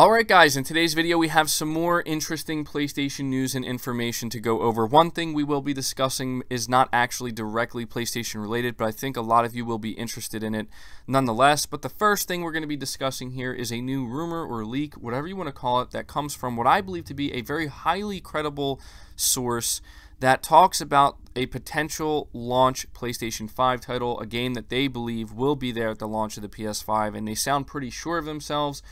Alright guys, in today's video we have some more interesting PlayStation news and information to go over. One thing we will be discussing is not actually directly PlayStation related, but I think a lot of you will be interested in it nonetheless. But the first thing we're going to be discussing here is a new rumor or leak, whatever you want to call it, that comes from what I believe to be a very highly credible source that talks about a potential launch PlayStation 5 title, a game that they believe will be there at the launch of the PS5, and they sound pretty sure of themselves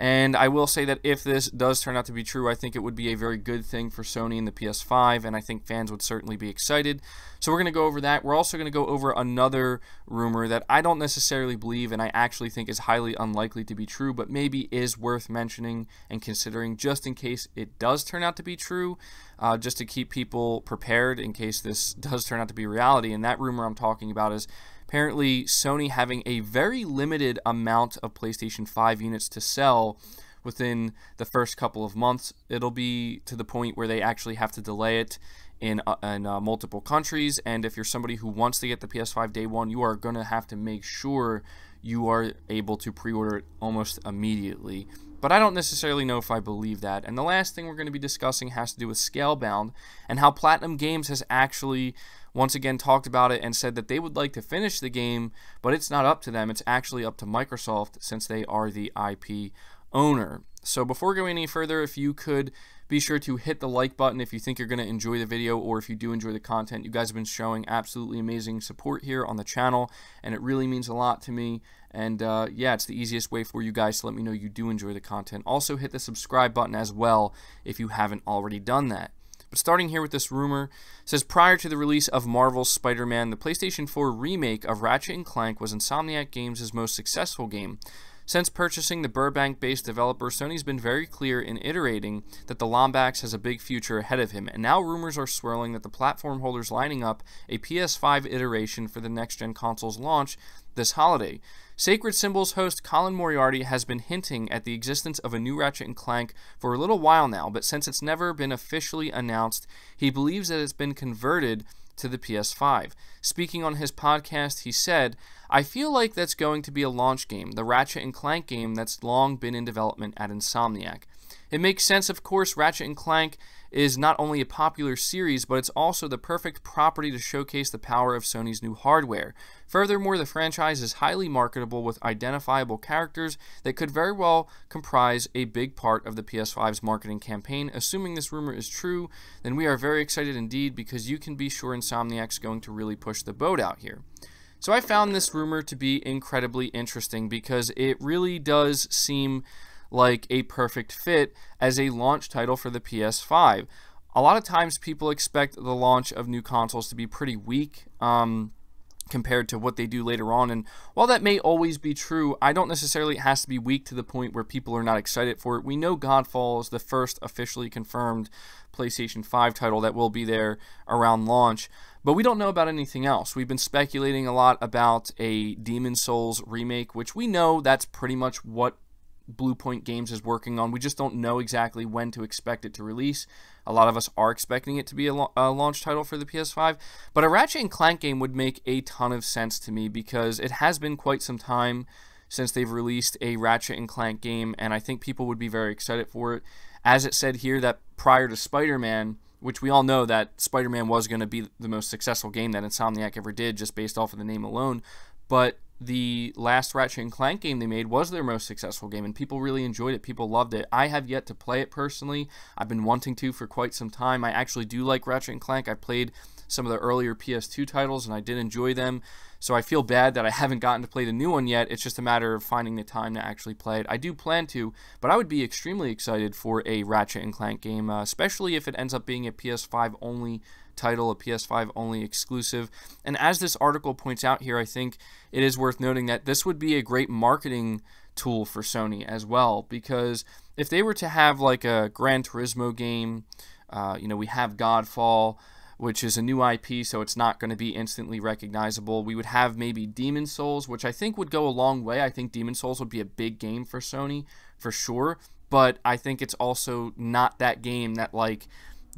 and I will say that if this does turn out to be true, I think it would be a very good thing for Sony and the PS5, and I think fans would certainly be excited. So we're going to go over that. We're also going to go over another rumor that I don't necessarily believe, and I actually think is highly unlikely to be true, but maybe is worth mentioning and considering just in case it does turn out to be true, uh, just to keep people prepared in case this does turn out to be reality. And that rumor I'm talking about is apparently Sony having a very limited amount of PlayStation 5 units to sell within the first couple of months. It'll be to the point where they actually have to delay it in, uh, in uh, multiple countries. And if you're somebody who wants to get the PS5 day one, you are going to have to make sure you are able to pre order it almost immediately. But I don't necessarily know if I believe that. And the last thing we're going to be discussing has to do with Scalebound and how Platinum Games has actually once again talked about it and said that they would like to finish the game, but it's not up to them. It's actually up to Microsoft since they are the IP owner. So before going any further, if you could be sure to hit the like button if you think you're going to enjoy the video or if you do enjoy the content. You guys have been showing absolutely amazing support here on the channel, and it really means a lot to me. And uh, yeah, it's the easiest way for you guys to let me know you do enjoy the content. Also, hit the subscribe button as well if you haven't already done that. But starting here with this rumor, says prior to the release of Marvel's Spider-Man, the PlayStation 4 remake of Ratchet and Clank was Insomniac Games' most successful game. Since purchasing the Burbank based developer, Sony's been very clear in iterating that the Lombax has a big future ahead of him, and now rumors are swirling that the platform holder's lining up a PS5 iteration for the next gen console's launch this holiday. Sacred Symbols host Colin Moriarty has been hinting at the existence of a new Ratchet and Clank for a little while now, but since it's never been officially announced, he believes that it's been converted to the PS5. Speaking on his podcast, he said, I feel like that's going to be a launch game, the Ratchet and Clank game that's long been in development at Insomniac. It makes sense, of course, Ratchet and Clank is not only a popular series, but it's also the perfect property to showcase the power of Sony's new hardware. Furthermore, the franchise is highly marketable with identifiable characters that could very well comprise a big part of the PS5's marketing campaign. Assuming this rumor is true, then we are very excited indeed because you can be sure Insomniac's going to really push the boat out here. So I found this rumor to be incredibly interesting because it really does seem like a perfect fit as a launch title for the PS5. A lot of times people expect the launch of new consoles to be pretty weak. Um, compared to what they do later on. And while that may always be true, I don't necessarily it has to be weak to the point where people are not excited for it. We know Godfall is the first officially confirmed PlayStation 5 title that will be there around launch, but we don't know about anything else. We've been speculating a lot about a Demon Souls remake, which we know that's pretty much what Blue Point Games is working on. We just don't know exactly when to expect it to release. A lot of us are expecting it to be a, la- a, launch title for the PS5, but a Ratchet and Clank game would make a ton of sense to me because it has been quite some time since they've released a Ratchet and Clank game, and I think people would be very excited for it. As it said here, that prior to Spider Man, which we all know that Spider Man was going to be the most successful game that Insomniac ever did just based off of the name alone, but the last Ratchet and Clank game they made was their most successful game, and people really enjoyed it. People loved it. I have yet to play it personally. I've been wanting to for quite some time. I actually do like Ratchet and Clank. I played some of the earlier PS2 titles, and I did enjoy them. So I feel bad that I haven't gotten to play the new one yet. It's just a matter of finding the time to actually play it. I do plan to, but I would be extremely excited for a Ratchet and Clank game, uh, especially if it ends up being a PS5 only title, a PS5 only exclusive. And as this article points out here, I think it is worth noting that this would be a great marketing tool for Sony as well, because if they were to have like a Gran Turismo game, uh, you know, we have Godfall which is a new IP, so it's not going to be instantly recognizable. We would have maybe Demon Souls, which I think would go a long way. I think Demon Souls would be a big game for Sony for sure, but I think it's also not that game that like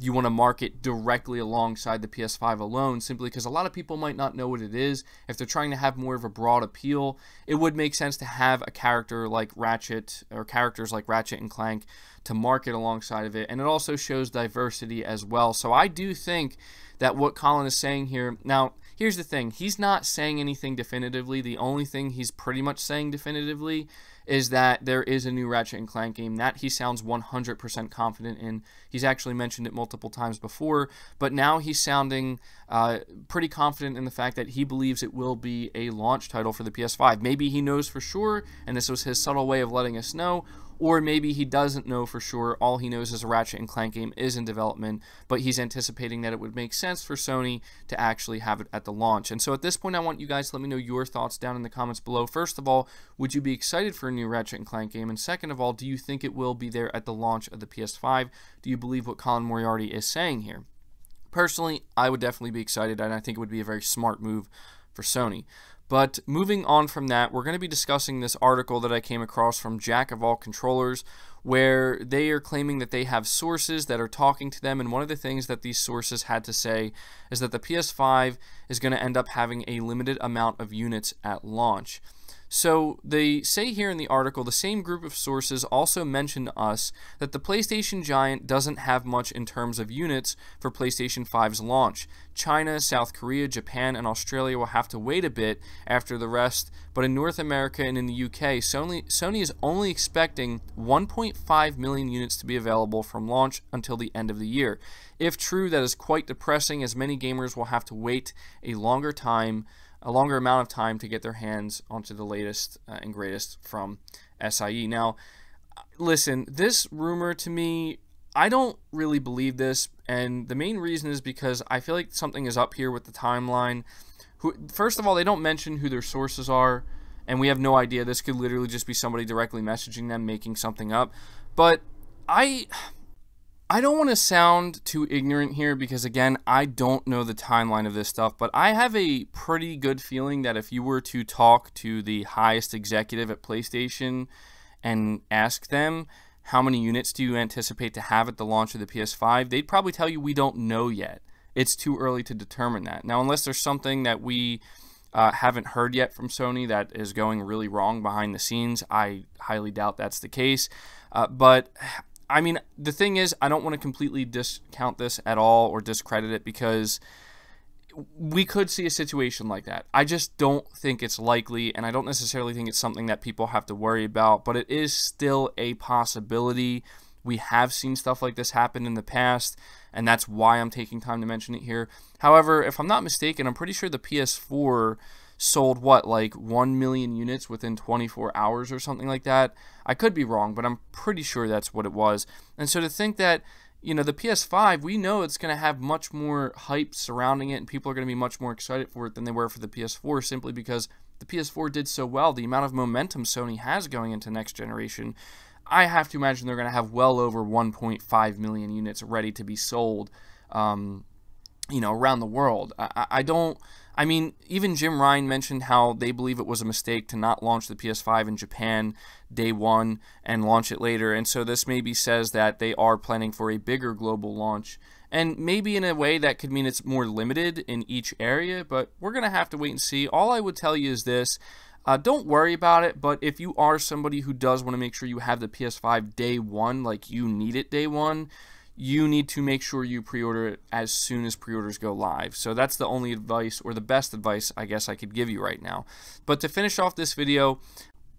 you want to market directly alongside the PS5 alone simply because a lot of people might not know what it is. If they're trying to have more of a broad appeal, it would make sense to have a character like Ratchet or characters like Ratchet and Clank to market alongside of it. And it also shows diversity as well. So I do think that what Colin is saying here now, here's the thing he's not saying anything definitively. The only thing he's pretty much saying definitively is that there is a new Ratchet and Clank game that he sounds 100% confident in. He's actually mentioned it multiple times before, but now he's sounding uh, pretty confident in the fact that he believes it will be a launch title for the PS5. Maybe he knows for sure, and this was his subtle way of letting us know, or maybe he doesn't know for sure. All he knows is a Ratchet and Clank game is in development, but he's anticipating that it would make sense for Sony to actually have it at the launch. And so at this point, I want you guys to let me know your thoughts down in the comments below. First of all, would you be excited for a new new Ratchet and Clank game? And second of all, do you think it will be there at the launch of the PS5? Do you believe what Colin Moriarty is saying here? Personally, I would definitely be excited, and I think it would be a very smart move for Sony. But moving on from that, we're going to be discussing this article that I came across from Jack of All Controllers, where they are claiming that they have sources that are talking to them. And one of the things that these sources had to say is that the PS5 is going to end up having a limited amount of units at launch. So they say here in the article the same group of sources also mentioned to us that the PlayStation giant doesn't have much in terms of units for PlayStation 5's launch. China, South Korea, Japan, and Australia will have to wait a bit after the rest, but in North America and in the UK, Sony, Sony is only expecting 1.5 million units to be available from launch until the end of the year. If true, that is quite depressing as many gamers will have to wait a longer time a longer amount of time to get their hands onto the latest uh, and greatest from SIE. Now, listen, this rumor to me, I don't really believe this, and the main reason is because I feel like something is up here with the timeline. Who, first of all, they don't mention who their sources are, and we have no idea. This could literally just be somebody directly messaging them, making something up. But I I don't want to sound too ignorant here because, again, I don't know the timeline of this stuff, but I have a pretty good feeling that if you were to talk to the highest executive at PlayStation and ask them, how many units do you anticipate to have at the launch of the PS5? They'd probably tell you, we don't know yet. It's too early to determine that. Now, unless there's something that we uh, haven't heard yet from Sony that is going really wrong behind the scenes, I highly doubt that's the case. Uh, but I mean, the thing is, I don't want to completely discount this at all or discredit it because we could see a situation like that. I just don't think it's likely, and I don't necessarily think it's something that people have to worry about, but it is still a possibility. We have seen stuff like this happen in the past, and that's why I'm taking time to mention it here. However, if I'm not mistaken, I'm pretty sure the PS4 sold what like 1 million units within 24 hours or something like that. I could be wrong, but I'm pretty sure that's what it was. And so to think that you know, the PS5, we know it's going to have much more hype surrounding it, and people are going to be much more excited for it than they were for the PS4 simply because the PS4 did so well. The amount of momentum Sony has going into next generation, I have to imagine they're going to have well over 1.5 million units ready to be sold um, you know, around the world. I, I don't. I mean, even Jim Ryan mentioned how they believe it was a mistake to not launch the PS5 in Japan day one and launch it later. And so this maybe says that they are planning for a bigger global launch. And maybe in a way that could mean it's more limited in each area, but we're going to have to wait and see. All I would tell you is this. Uh, don't worry about it, but if you are somebody who does want to make sure you have the PS5 day one, like you need it day one, you need to make sure you pre-order it as soon as pre-orders go live. So that's the only advice or the best advice I guess I could give you right now. But to finish off this video,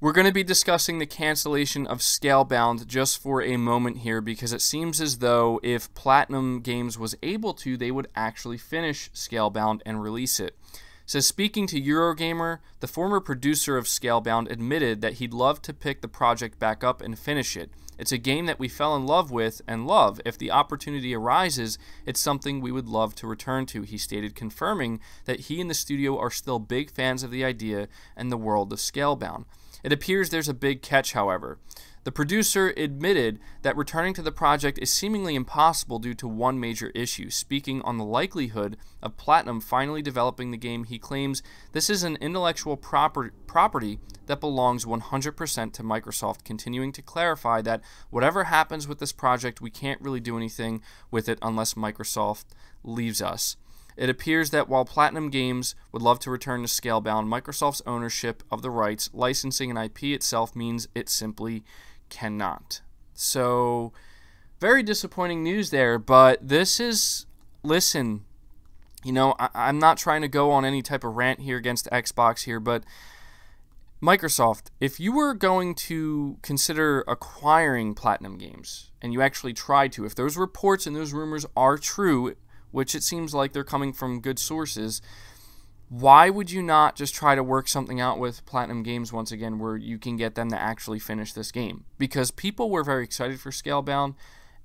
we're going to be discussing the cancellation of Scalebound just for a moment here because it seems as though if Platinum Games was able to, they would actually finish Scalebound and release it. So, speaking to Eurogamer, the former producer of Scalebound admitted that he'd love to pick the project back up and finish it. It's a game that we fell in love with and love. If the opportunity arises, it's something we would love to return to, he stated, confirming that he and the studio are still big fans of the idea and the world of Scalebound. It appears there's a big catch, however. The producer admitted that returning to the project is seemingly impossible due to one major issue, speaking on the likelihood of Platinum finally developing the game. He claims this is an intellectual proper property that belongs 100% to Microsoft, continuing to clarify that whatever happens with this project, we can't really do anything with it unless Microsoft leaves us. It appears that while Platinum Games would love to return to Scalebound, Microsoft's ownership of the rights, licensing, and IP itself means it simply cannot. So, very disappointing news there, but this is, listen, you know, I, am not trying to go on any type of rant here against Xbox here, but Microsoft, if you were going to consider acquiring Platinum Games, and you actually tried to, if those reports and those rumors are true, which it seems like they're coming from good sources, why would you not just try to work something out with Platinum Games once again where you can get them to actually finish this game? Because people were very excited for Scalebound,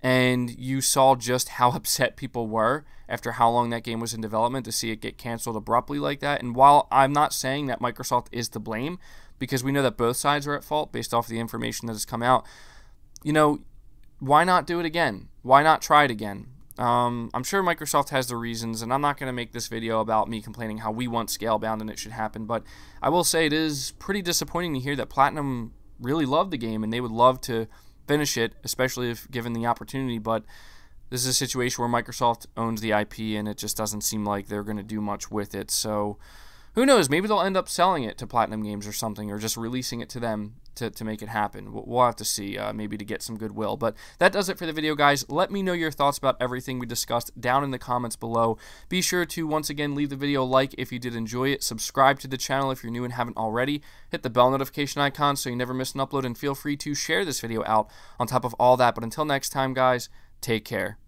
and you saw just how upset people were after how long that game was in development to see it get canceled abruptly like that. And while I'm not saying that Microsoft is to blame, because we know that both sides are at fault based off the information that has come out, you know, why not do it again? Why not try it again? Um, I'm sure Microsoft has their reasons, and I'm not going to make this video about me complaining how we want scale bound and it should happen, but I will say it is pretty disappointing to hear that Platinum really loved the game and they would love to finish it, especially if given the opportunity, but this is a situation where Microsoft owns the IP and it just doesn't seem like they're going to do much with it, so who knows? Maybe they'll end up selling it to Platinum Games or something, or just releasing it to them to, to make it happen. We'll have to see, uh, maybe to get some goodwill. But that does it for the video, guys. Let me know your thoughts about everything we discussed down in the comments below. Be sure to, once again, leave the video a like if you did enjoy it. Subscribe to the channel if you're new and haven't already. Hit the bell notification icon so you never miss an upload, and feel free to share this video out on top of all that. But until next time, guys, take care.